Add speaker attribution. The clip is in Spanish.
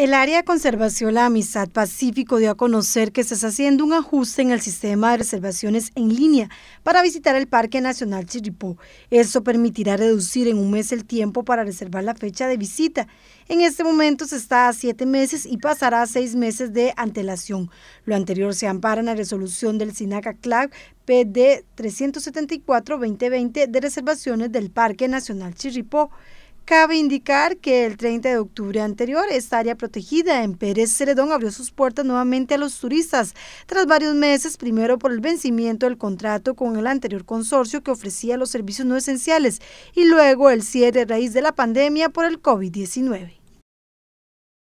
Speaker 1: El área de conservación La Amistad Pacífico dio a conocer que se está haciendo un ajuste en el sistema de reservaciones en línea para visitar el Parque Nacional Chirripó. Esto permitirá reducir en un mes el tiempo para reservar la fecha de visita. En este momento se está a siete meses y pasará a seis meses de antelación. Lo anterior se ampara en la resolución del SINACA Club PD 374-2020 de reservaciones del Parque Nacional Chirripó. Cabe indicar que el 30 de octubre anterior, esta área protegida en Pérez Ceredón abrió sus puertas nuevamente a los turistas, tras varios meses, primero por el vencimiento del contrato con el anterior consorcio que ofrecía los servicios no esenciales y luego el cierre raíz de la pandemia por el COVID-19.